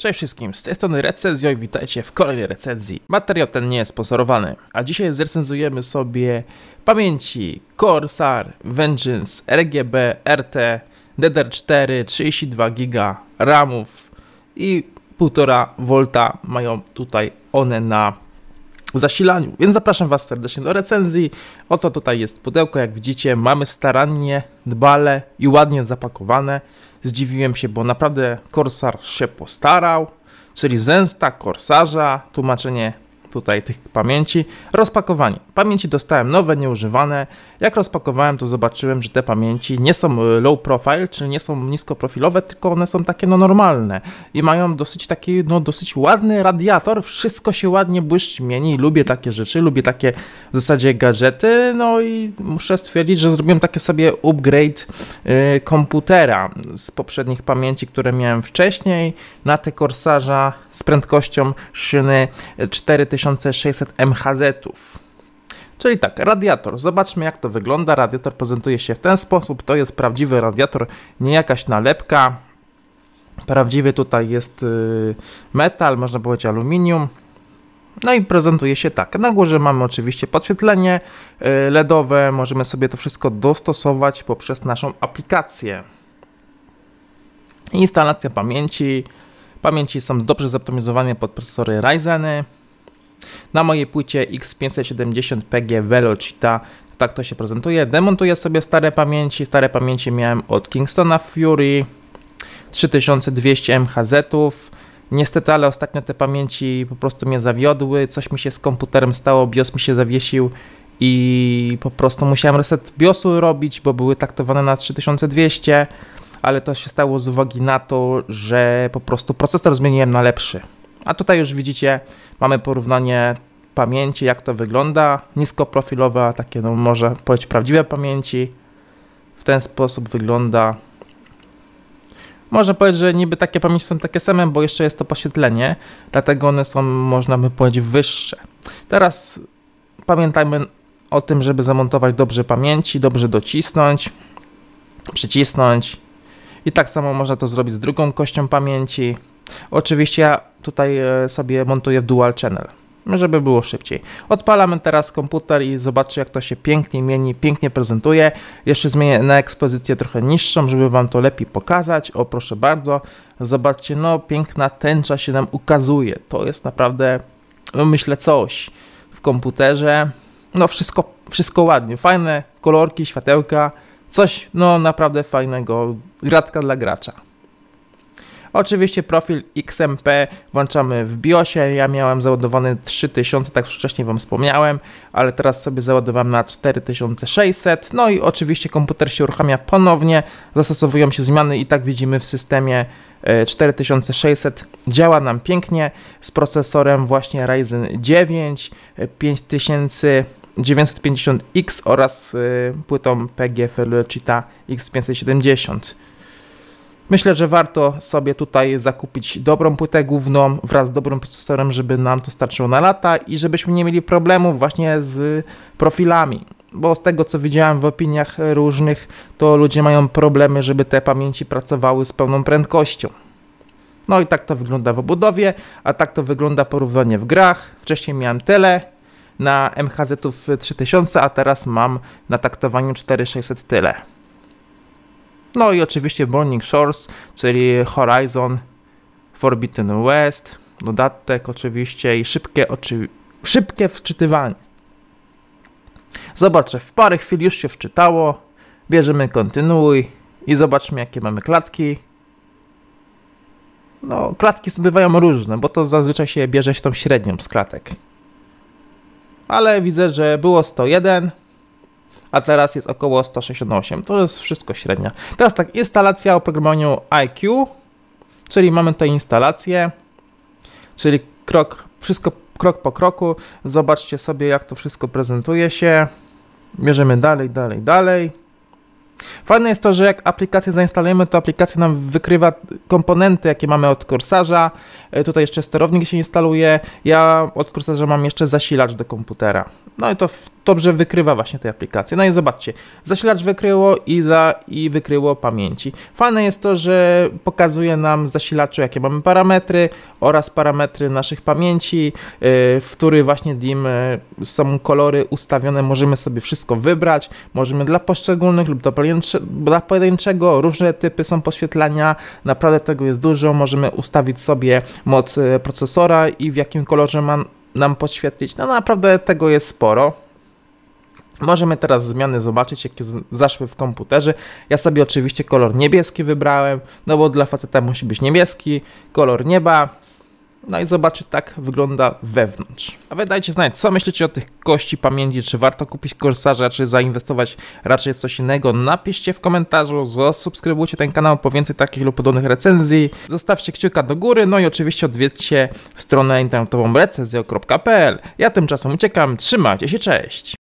Cześć wszystkim, z tej strony Recenzjo i witajcie w kolejnej recenzji. Materiał ten nie jest sponsorowany, a dzisiaj zrecenzujemy sobie pamięci Corsair, Vengeance, RGB, RT, DDR4, 32 GB RAMów i 1,5 V mają tutaj one na zasilaniu. Więc zapraszam Was serdecznie do recenzji. Oto tutaj jest pudełko, jak widzicie, mamy starannie, dbale i ładnie zapakowane. Zdziwiłem się, bo naprawdę Corsar się postarał, czyli zęsta Corsarza, tłumaczenie tutaj tych pamięci. Rozpakowanie. Pamięci dostałem nowe, nieużywane. Jak rozpakowałem, to zobaczyłem, że te pamięci nie są e, low profile, czyli nie są niskoprofilowe, tylko one są takie no normalne i mają dosyć taki, no dosyć ładny radiator. Wszystko się ładnie błyszczy, mieni. Lubię takie rzeczy, lubię takie w zasadzie gadżety, no i muszę stwierdzić, że zrobiłem takie sobie upgrade yy, komputera z poprzednich pamięci, które miałem wcześniej na te Corsarza z prędkością szyny 4000 2600 mhz Czyli tak, radiator. Zobaczmy jak to wygląda. Radiator prezentuje się w ten sposób. To jest prawdziwy radiator, nie jakaś nalepka. Prawdziwy tutaj jest y, metal, można powiedzieć aluminium. No i prezentuje się tak. Na górze mamy oczywiście podświetlenie y, LEDowe. Możemy sobie to wszystko dostosować poprzez naszą aplikację. Instalacja pamięci. Pamięci są dobrze zoptymalizowane pod procesory Ryzeny. Na mojej płycie X570PG Velocita, tak to się prezentuje. Demontuję sobie stare pamięci. Stare pamięci miałem od Kingstona Fury 3200 mhz Niestety, ale ostatnio te pamięci po prostu mnie zawiodły. Coś mi się z komputerem stało, BIOS mi się zawiesił i po prostu musiałem reset BIOSu robić, bo były taktowane na 3200, ale to się stało z uwagi na to, że po prostu procesor zmieniłem na lepszy. A tutaj już widzicie, mamy porównanie pamięci, jak to wygląda. Niskoprofilowe, takie no może powiedzieć prawdziwe pamięci. W ten sposób wygląda. Można powiedzieć, że niby takie pamięci są takie same, bo jeszcze jest to poświetlenie, dlatego one są, można by powiedzieć, wyższe. Teraz pamiętajmy o tym, żeby zamontować dobrze pamięci, dobrze docisnąć, przycisnąć. I tak samo można to zrobić z drugą kością pamięci. Oczywiście ja tutaj e, sobie montuję dual channel żeby było szybciej. Odpalam teraz komputer i zobaczę jak to się pięknie mieni, pięknie prezentuje. Jeszcze zmienię na ekspozycję trochę niższą, żeby Wam to lepiej pokazać. O proszę bardzo, zobaczcie, no piękna tęcza się nam ukazuje. To jest naprawdę, no, myślę, coś w komputerze. No wszystko, wszystko ładnie, fajne kolorki, światełka, coś no naprawdę fajnego, gratka dla gracza. Oczywiście profil XMP włączamy w BIOSie. Ja miałem załadowany 3000, tak już wcześniej Wam wspomniałem, ale teraz sobie załadowałem na 4600. No i oczywiście komputer się uruchamia ponownie, zastosowują się zmiany i tak widzimy w systemie 4600 e, działa nam pięknie z procesorem właśnie Ryzen 9 5000 950X oraz y, płytą PG Velocita X570. Myślę, że warto sobie tutaj zakupić dobrą płytę główną wraz z dobrym procesorem, żeby nam to starczyło na lata i żebyśmy nie mieli problemów właśnie z profilami. Bo z tego co widziałem w opiniach różnych, to ludzie mają problemy, żeby te pamięci pracowały z pełną prędkością. No i tak to wygląda w obudowie, a tak to wygląda porównanie w grach. Wcześniej miałem tyle na MHZ 3000, a teraz mam na taktowaniu 4600 tyle. No i oczywiście Burning Shores, czyli Horizon Forbidden West, dodatek oczywiście i szybkie, oczy... szybkie wczytywanie. Zobaczę, w parę chwil już się wczytało, bierzemy kontynuuj i zobaczmy jakie mamy klatki. No, klatki bywają różne, bo to zazwyczaj się bierze tą średnią z klatek. Ale widzę, że było 101, a teraz jest około 168. To jest wszystko średnia. Teraz tak, instalacja o programowaniu IQ, czyli mamy tutaj instalację, czyli krok, wszystko krok po kroku. Zobaczcie sobie, jak to wszystko prezentuje się. Bierzemy dalej, dalej, dalej. Fajne jest to, że jak aplikację zainstalujemy, to aplikacja nam wykrywa komponenty, jakie mamy od Corsarza. E, tutaj jeszcze sterownik się instaluje. Ja od Corsarza mam jeszcze zasilacz do komputera. No i to dobrze wykrywa właśnie te aplikacje. No i zobaczcie, zasilacz wykryło i, za, i wykryło pamięci. Fajne jest to, że pokazuje nam w zasilaczu, jakie mamy parametry oraz parametry naszych pamięci, e, w który właśnie DIM e, są kolory ustawione. Możemy sobie wszystko wybrać. Możemy dla poszczególnych lub dla pojedyncze, dla pojedynczego, różne typy są poświetlania, naprawdę tego jest dużo, możemy ustawić sobie moc e, procesora i w jakim kolorze ma nam podświetlić, no naprawdę tego jest sporo. Możemy teraz zmiany zobaczyć, jakie zaszły w komputerze. Ja sobie oczywiście kolor niebieski wybrałem, no bo dla faceta musi być niebieski, kolor nieba, no i zobaczy, tak wygląda wewnątrz. A wy dajcie znać, co myślicie o tych kości pamięci, czy warto kupić korsarza, czy zainwestować raczej w coś innego. Napiszcie w komentarzu, zasubskrybujcie ten kanał po więcej takich lub podobnych recenzji, zostawcie kciuka do góry, no i oczywiście odwiedźcie stronę internetową recenzjo.pl. Ja tymczasem uciekam, trzymajcie się, cześć!